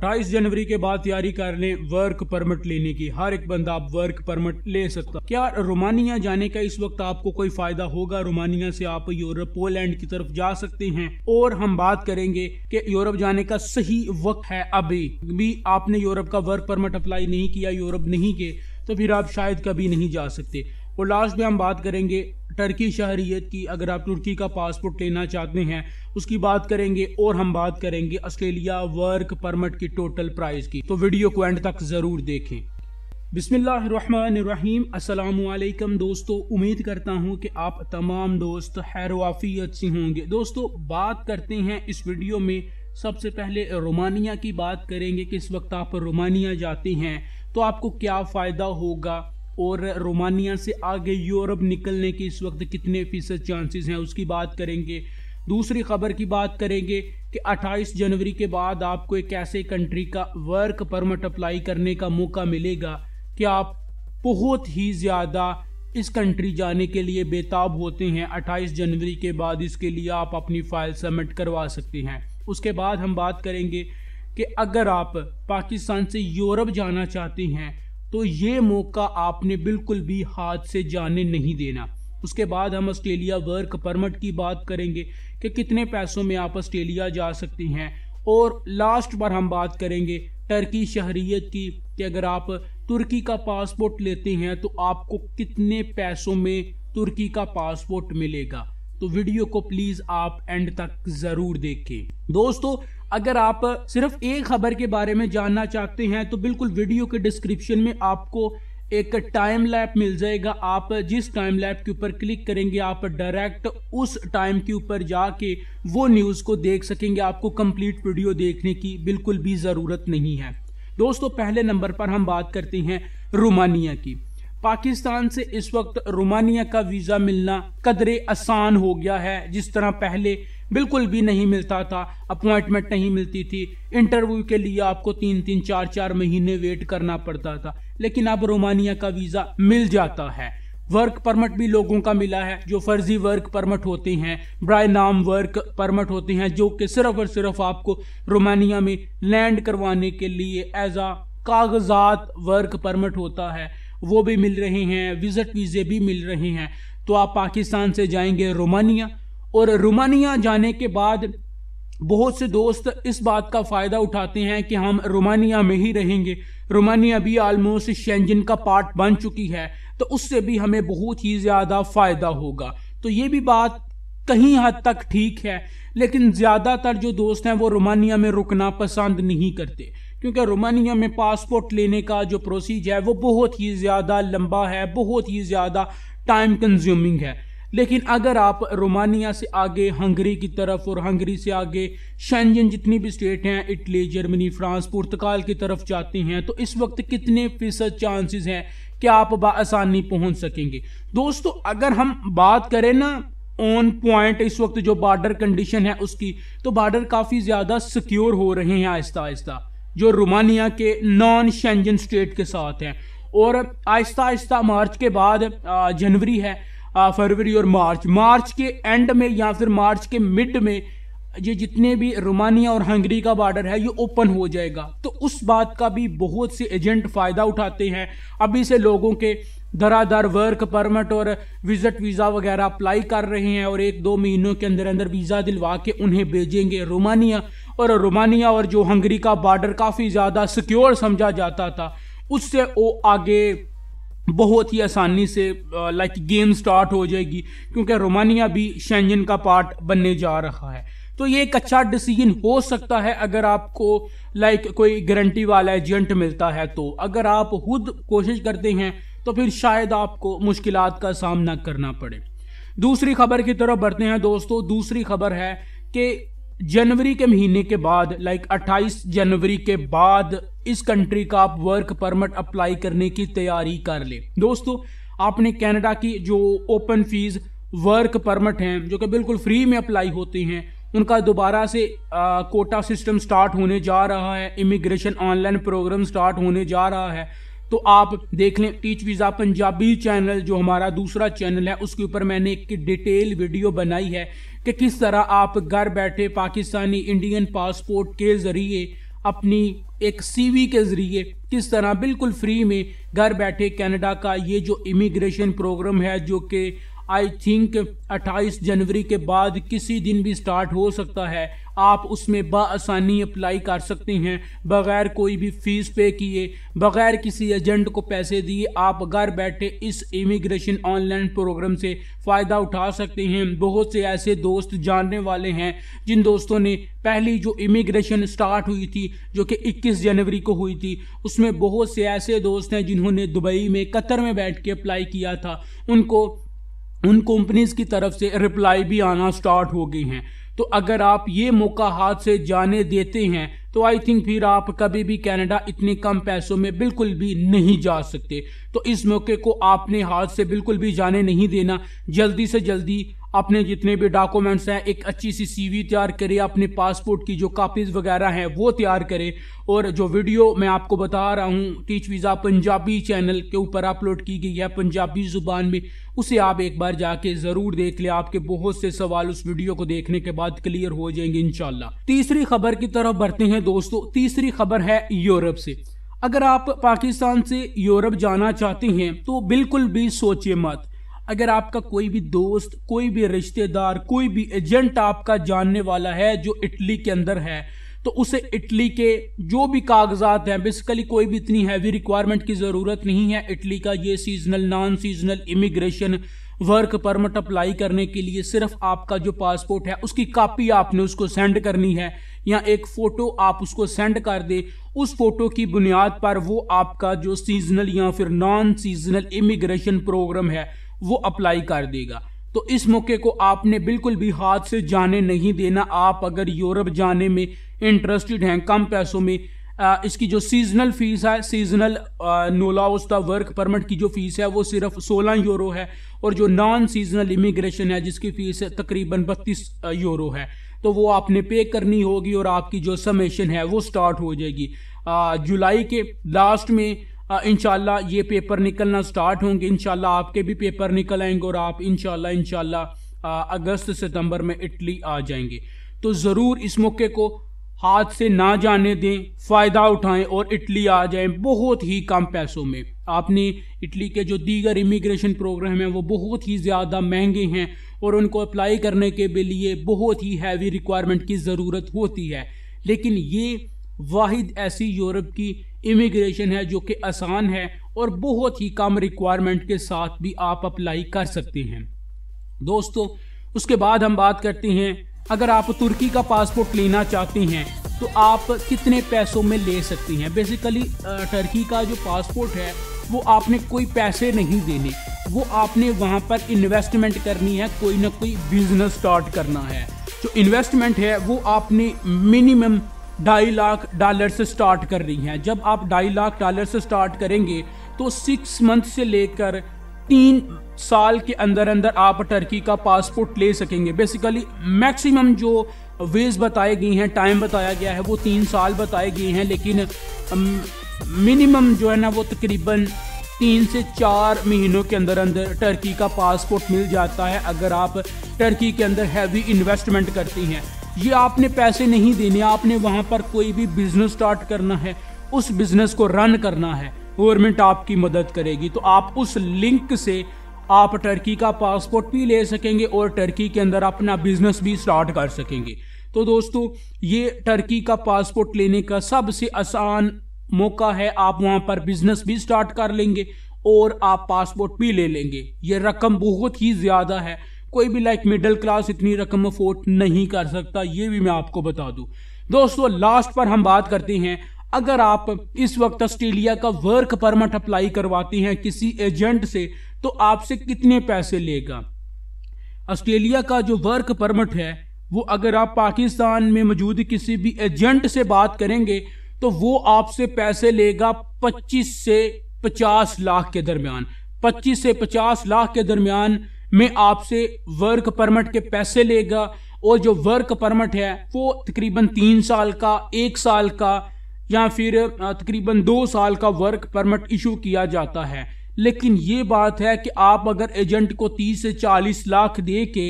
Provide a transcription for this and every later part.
अट्ठाईस जनवरी के बाद तैयारी कर लें वर्क परमिट लेने की हर एक बंदा आप वर्क परमिट ले सकता क्या रोमानिया जाने का इस वक्त आपको कोई फायदा होगा रोमानिया से आप यूरोप पोलैंड की तरफ जा सकते हैं और हम बात करेंगे कि यूरोप जाने का सही वक्त है अभी भी आपने यूरोप का वर्क परमिट अप्लाई नहीं किया यूरोप नहीं के तो फिर आप शायद कभी नहीं जा सकते और लास्ट में हम बात करेंगे टर्की शहरीत की अगर आप तुर्की का पासपोर्ट लेना चाहते हैं उसकी बात करेंगे और हम बात करेंगे ऑस्ट्रेलिया वर्क परमिट की टोटल प्राइस की तो वीडियो को एंड तक ज़रूर देखें बिसमीम असलकम दोस्तों उम्मीद करता हूँ कि आप तमाम दोस्त हैरवाफियत से होंगे दोस्तों बात करते हैं इस वीडियो में सबसे पहले रोमानिया की बात करेंगे कि इस वक्त आप रोमानिया जाते हैं तो आपको क्या फ़ायदा होगा और रोमानिया से आगे यूरोप निकलने के इस वक्त कितने फीसद चांसेस हैं उसकी बात करेंगे दूसरी खबर की बात करेंगे कि 28 जनवरी के बाद आपको एक ऐसे कंट्री का वर्क परमिट अप्लाई करने का मौका मिलेगा कि आप बहुत ही ज़्यादा इस कंट्री जाने के लिए बेताब होते हैं 28 जनवरी के बाद इसके लिए आप अपनी फाइल सबमिट करवा सकते हैं उसके बाद हम बात करेंगे कि अगर आप पाकिस्तान से यूरोप जाना चाहते हैं तो ये मौका आपने बिल्कुल भी हाथ से जाने नहीं देना उसके बाद हम ऑस्ट्रेलिया वर्क परमिट की बात करेंगे कि कितने पैसों में आप ऑस्ट्रेलिया जा सकते हैं और लास्ट पर हम बात करेंगे टर्की शहरीत की कि अगर आप तुर्की का पासपोर्ट लेते हैं तो आपको कितने पैसों में तुर्की का पासपोर्ट मिलेगा तो वीडियो को प्लीज़ आप एंड तक ज़रूर देखें दोस्तों अगर आप सिर्फ एक खबर के बारे में जानना चाहते हैं तो बिल्कुल वीडियो के डिस्क्रिप्शन में आपको एक टाइम लैप मिल जाएगा आप जिस टाइम लैप के ऊपर क्लिक करेंगे आप डायरेक्ट उस टाइम के ऊपर जाके वो न्यूज़ को देख सकेंगे आपको कंप्लीट वीडियो देखने की बिल्कुल भी ज़रूरत नहीं है दोस्तों पहले नंबर पर हम बात करते हैं रोमानिया की पाकिस्तान से इस वक्त रोमानिया का वीज़ा मिलना कदरे आसान हो गया है जिस तरह पहले बिल्कुल भी नहीं मिलता था अपॉइंटमेंट नहीं मिलती थी इंटरव्यू के लिए आपको तीन तीन चार चार महीने वेट करना पड़ता था लेकिन अब रोमानिया का वीज़ा मिल जाता है वर्क परमिट भी लोगों का मिला है जो फर्जी वर्क परमिट होते हैं ब्राय नाम वर्क परमिट होते हैं जो कि सिर्फ और सिर्फ आपको रोमानिया में लैंड करवाने के लिए एज आ कागजात वर्क परमिट होता है वो भी मिल रहे हैं विज़िट वीज़े भी मिल रहे हैं तो आप पाकिस्तान से जाएंगे रोमानिया और रोमानिया जाने के बाद बहुत से दोस्त इस बात का फ़ायदा उठाते हैं कि हम रोमानिया में ही रहेंगे रोमानिया भी आलमोस्ट शेंजन का पार्ट बन चुकी है तो उससे भी हमें बहुत ही ज़्यादा फ़ायदा होगा तो ये भी बात कहीं हद तक ठीक है लेकिन ज़्यादातर जो दोस्त हैं वो रोमानिया में रुकना पसंद नहीं करते क्योंकि रोमानिया में पासपोर्ट लेने का जो प्रोसीजर है वो बहुत ही ज़्यादा लंबा है बहुत ही ज़्यादा टाइम कंज्यूमिंग है लेकिन अगर आप रोमानिया से आगे हंगरी की तरफ और हंगरी से आगे शेंजन जितनी भी स्टेट हैं इटली जर्मनी फ्रांस पुर्तगाल की तरफ जाती हैं तो इस वक्त कितने फीसद चांसेस हैं कि आप आसानी पहुंच सकेंगे दोस्तों अगर हम बात करें ना ऑन पॉइंट इस वक्त जो बॉर्डर कंडीशन है उसकी तो बॉर्डर काफ़ी ज़्यादा सिक्योर हो रहे हैं आहिस्ता आहिस्ता जो रोमानिया के नॉन शेंजन स्टेट के साथ हैं और आहिस्ता आहिस्ता मार्च के बाद जनवरी है फरवरी और मार्च मार्च के एंड में या फिर मार्च के मिड में ये जितने भी रोमानिया और हंगरी का बॉर्डर है ये ओपन हो जाएगा तो उस बात का भी बहुत से एजेंट फ़ायदा उठाते हैं अभी से लोगों के धराधर वर्क परमिट और विजिट वीज़ा वगैरह अप्लाई कर रहे हैं और एक दो महीनों के अंदर अंदर वीज़ा दिलवा के उन्हें भेजेंगे रोमानिया और रोमानिया और जो हंगरी का बॉर्डर काफ़ी ज़्यादा सिक्योर समझा जाता था उससे वो आगे बहुत ही आसानी से लाइक गेम स्टार्ट हो जाएगी क्योंकि रोमानिया भी शेंजन का पार्ट बनने जा रहा है तो ये एक अच्छा डिसीजन हो सकता है अगर आपको लाइक कोई गारंटी वाला एजेंट मिलता है तो अगर आप खुद कोशिश करते हैं तो फिर शायद आपको मुश्किल का सामना करना पड़े दूसरी खबर की तरफ बढ़ते हैं दोस्तों दूसरी खबर है कि जनवरी के महीने के बाद लाइक 28 जनवरी के बाद इस कंट्री का आप वर्क परमिट अप्लाई करने की तैयारी कर ले दोस्तों आपने कनाडा की जो ओपन फीस वर्क परमिट हैं जो कि बिल्कुल फ्री में अप्लाई होती हैं उनका दोबारा से आ, कोटा सिस्टम स्टार्ट होने जा रहा है इमिग्रेशन ऑनलाइन प्रोग्राम स्टार्ट होने जा रहा है तो आप देख लें टीच वीजा पंजाबी चैनल जो हमारा दूसरा चैनल है उसके ऊपर मैंने एक डिटेल वीडियो बनाई है कि किस तरह आप घर बैठे पाकिस्तानी इंडियन पासपोर्ट के ज़रिए अपनी एक सीवी के ज़रिए किस तरह बिल्कुल फ्री में घर बैठे कनाडा का ये जो इमिग्रेशन प्रोग्राम है जो कि आई थिंक 28 जनवरी के बाद किसी दिन भी स्टार्ट हो सकता है आप उसमें बसानी अप्लाई कर सकते हैं बगैर कोई भी फीस पे किए बगैर किसी एजेंट को पैसे दिए आप घर बैठे इस इमिग्रेशन ऑनलाइन प्रोग्राम से फ़ायदा उठा सकते हैं बहुत से ऐसे दोस्त जानने वाले हैं जिन दोस्तों ने पहली जो इमिग्रेशन स्टार्ट हुई थी जो कि 21 जनवरी को हुई थी उसमें बहुत से ऐसे दोस्त हैं जिन्होंने दुबई में कतर में बैठ के अप्लाई किया था उनको उन कंपनीज की तरफ से रिप्लाई भी आना स्टार्ट हो गई हैं तो अगर आप ये मौका हाथ से जाने देते हैं तो आई थिंक फिर आप कभी भी कनाडा इतने कम पैसों में बिल्कुल भी नहीं जा सकते तो इस मौके को आपने हाथ से बिल्कुल भी जाने नहीं देना जल्दी से जल्दी अपने जितने भी डॉक्यूमेंट्स हैं एक अच्छी सी सीवी तैयार करें अपने पासपोर्ट की जो कापीज़ वगैरह हैं वो तैयार करें और जो वीडियो मैं आपको बता रहा हूँ टीच वीज़ा पंजाबी चैनल के ऊपर अपलोड की गई है पंजाबी ज़ुबान में उसे आप एक बार जाके ज़रूर देख लें आपके बहुत से सवाल उस वीडियो को देखने के बाद क्लियर हो जाएंगे इन तीसरी खबर की तरफ बढ़ते हैं हैं दोस्तों तीसरी खबर है यूरोप से अगर आप पाकिस्तान से यूरोप जाना चाहते हैं तो बिल्कुल भी सोचिए मत अगर आपका कोई भी दोस्त कोई भी रिश्तेदार कोई भी एजेंट आपका जानने वाला है जो इटली के अंदर है तो उसे इटली के जो भी कागजात हैं बेसिकली कोई भी इतनी हैवी रिक्वायरमेंट की ज़रूरत नहीं है इटली का ये seasonal non seasonal immigration work permit apply करने के लिए सिर्फ आपका जो पासपोर्ट है उसकी कापी आपने उसको सेंड करनी है या एक फ़ोटो आप उसको सेंड कर दे उस फोटो की बुनियाद पर वो आपका जो सीजनल या फिर नॉन सीजनल इमिग्रेशन प्रोग्राम है वो अप्लाई कर देगा तो इस मौके को आपने बिल्कुल भी हाथ से जाने नहीं देना आप अगर यूरोप जाने में इंटरेस्टेड हैं कम पैसों में इसकी जो सीजनल फीस है सीजनल नोला उस्ता वर्क परमिट की जो फीस है वो सिर्फ 16 यूरो है और जो नॉन सीजनल इमिग्रेशन है जिसकी फीस तकरीबन बत्तीस यूरो है तो वो आपने पे करनी होगी और आपकी जो समेशन है वो स्टार्ट हो जाएगी जुलाई के लास्ट में इनशाला ये पेपर निकलना स्टार्ट होंगे इन आपके भी पेपर निकल आएंगे और आप इनशाला शह अगस्त सितंबर में इटली आ जाएंगे तो ज़रूर इस मौके को हाथ से ना जाने दें फ़ायदा उठाएं और इटली आ जाएं बहुत ही कम पैसों में आपने इटली के जो दीगर इमिग्रेशन प्रोग्राम हैं वो बहुत ही ज़्यादा महंगे हैं और उनको अप्लाई करने के लिए बहुत ही हैवी रिक्वायरमेंट की ज़रूरत होती है लेकिन ये वाहिद ऐसी यूरोप की इमिग्रेशन है जो कि आसान है और बहुत ही कम रिक्वायरमेंट के साथ भी आप अप्लाई कर सकते हैं दोस्तों उसके बाद हम बात करते हैं अगर आप तुर्की का पासपोर्ट लेना चाहते हैं तो आप कितने पैसों में ले सकती हैं बेसिकली टर्की का जो पासपोर्ट है वो आपने कोई पैसे नहीं देने वो आपने वहाँ पर इन्वेस्टमेंट करनी है कोई ना कोई बिजनेस स्टार्ट करना है जो इन्वेस्टमेंट है वो आपने मिनिमम ढाई लाख डॉलर से स्टार्ट कर रही हैं जब आप ढाई लाख डॉलर से स्टार्ट करेंगे तो सिक्स मंथ से लेकर तीन साल के अंदर अंदर आप टर्की का पासपोर्ट ले सकेंगे बेसिकली मैक्सिमम जो वेज बताई गई हैं टाइम बताया गया है वो तीन साल बताए गए हैं लेकिन मिनिमम जो है ना वो तकरीबन तीन से चार महीनों के अंदर अंदर टर्की का पासपोर्ट मिल जाता है अगर आप टर्की के अंदर हैवी इन्वेस्टमेंट करती हैं ये आपने पैसे नहीं देने आपने वहाँ पर कोई भी बिजनेस स्टार्ट करना है उस बिजनेस को रन करना है गवर्नमेंट आपकी मदद करेगी तो आप उस लिंक से आप टर्की का पासपोर्ट भी ले सकेंगे और टर्की के अंदर अपना बिजनेस भी स्टार्ट कर सकेंगे तो दोस्तों ये टर्की का पासपोर्ट लेने का सबसे आसान मौका है आप वहां पर बिजनेस भी स्टार्ट कर लेंगे और आप पासपोर्ट भी ले लेंगे ये रकम बहुत ही ज़्यादा है कोई भी लाइक मिडिल क्लास इतनी रकम अफोर्ड नहीं कर सकता ये भी मैं आपको बता दूं दोस्तों लास्ट पर हम बात करते हैं अगर आप इस वक्त ऑस्ट्रेलिया का वर्क परमिट अप्लाई करवाते हैं किसी एजेंट से तो आपसे कितने पैसे लेगा ऑस्ट्रेलिया का जो वर्क परमिट है वो अगर आप पाकिस्तान में मौजूद किसी भी एजेंट से बात करेंगे तो वो आपसे पैसे लेगा 25 से 50 लाख के दरमियान 25 से 50 लाख के दरमियान में आपसे वर्क परमिट के पैसे लेगा और जो वर्क परमिट है वो तकरीबन तीन साल का एक साल का या फिर तकरीबन दो साल का वर्क परमिट इशू किया जाता है लेकिन ये बात है कि आप अगर एजेंट को 30 से 40 लाख दे के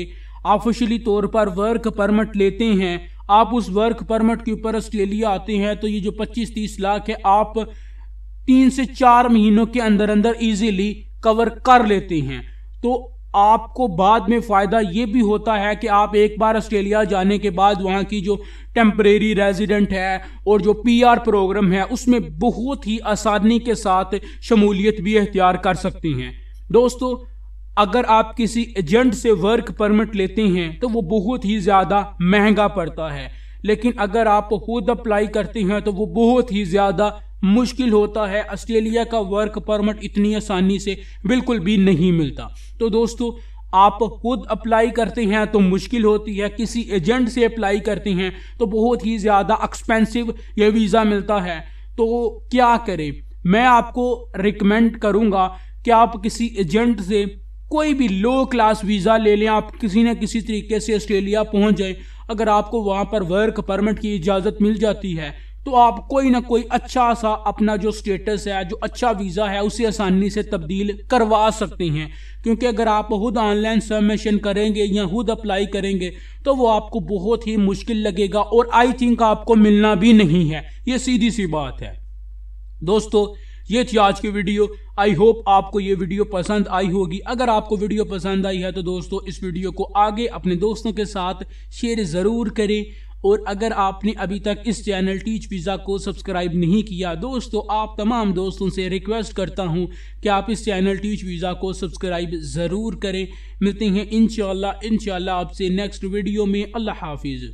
ऑफिशियली तौर पर वर्क परमिट लेते हैं आप उस वर्क परमिट के ऊपर ऑस्ट्रेलिया आते हैं तो ये जो 25-30 लाख है आप तीन से चार महीनों के अंदर अंदर इजीली कवर कर लेते हैं तो आपको बाद में फ़ायदा ये भी होता है कि आप एक बार ऑस्ट्रेलिया जाने के बाद वहाँ की जो टेम्परेरी रेजिडेंट है और जो पीआर प्रोग्राम है उसमें बहुत ही आसानी के साथ शमूलियत भी अख्तियार कर सकती हैं दोस्तों अगर आप किसी एजेंट से वर्क परमिट लेते हैं तो वो बहुत ही ज़्यादा महंगा पड़ता है लेकिन अगर आप खुद अप्लाई करते हैं तो वो बहुत ही ज़्यादा मुश्किल होता है ऑस्ट्रेलिया का वर्क परमिट इतनी आसानी से बिल्कुल भी नहीं मिलता तो दोस्तों आप खुद अप्लाई करते हैं तो मुश्किल होती है किसी एजेंट से अप्लाई करते हैं तो बहुत ही ज़्यादा एक्सपेंसिव यह वीज़ा मिलता है तो क्या करें मैं आपको रिकमेंड करूँगा कि आप किसी एजेंट से कोई भी लो क्लास वीज़ा ले लें आप किसी न किसी तरीके से ऑस्ट्रेलिया पहुंच जाएं अगर आपको वहां पर वर्क परमिट की इजाज़त मिल जाती है तो आप कोई ना कोई अच्छा सा अपना जो स्टेटस है जो अच्छा वीज़ा है उसे आसानी से तब्दील करवा सकते हैं क्योंकि अगर आप खुद ऑनलाइन सबमिशन करेंगे या खुद अप्लाई करेंगे तो वो आपको बहुत ही मुश्किल लगेगा और आई थिंक आपको मिलना भी नहीं है ये सीधी सी बात है दोस्तों ये थी आज की वीडियो आई होप आपको ये वीडियो पसंद आई होगी अगर आपको वीडियो पसंद आई है तो दोस्तों इस वीडियो को आगे अपने दोस्तों के साथ शेयर ज़रूर करें और अगर आपने अभी तक इस चैनल टीच पिज़्ज़ा को सब्सक्राइब नहीं किया दोस्तों आप तमाम दोस्तों से रिक्वेस्ट करता हूं कि आप इस चैनल टीच पिज़्ज़ा को सब्सक्राइब ज़रूर करें मिलते हैं इन शाला आपसे नेक्स्ट वीडियो में अल्लाह हाफिज़